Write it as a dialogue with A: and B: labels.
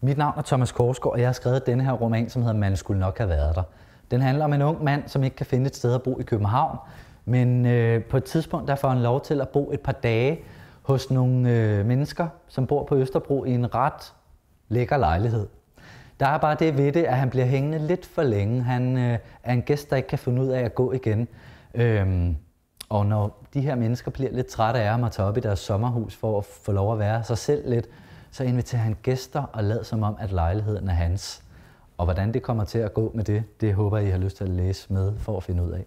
A: Mit navn er Thomas Korsgaard, og jeg har skrevet denne her roman, som hedder Man skulle nok have været der. Den handler om en ung mand, som ikke kan finde et sted at bo i København, men øh, på et tidspunkt der får han lov til at bo et par dage hos nogle øh, mennesker, som bor på Østerbro i en ret lækker lejlighed. Der er bare det ved det, at han bliver hængende lidt for længe. Han øh, er en gæst, der ikke kan finde ud af at gå igen. Øhm, og når de her mennesker bliver lidt trætte af ham at tage op i deres sommerhus for at få lov at være sig selv lidt, så inviterer han gæster og lad som om, at lejligheden er hans. Og hvordan det kommer til at gå med det, det håber I har lyst til at læse med for at finde ud af.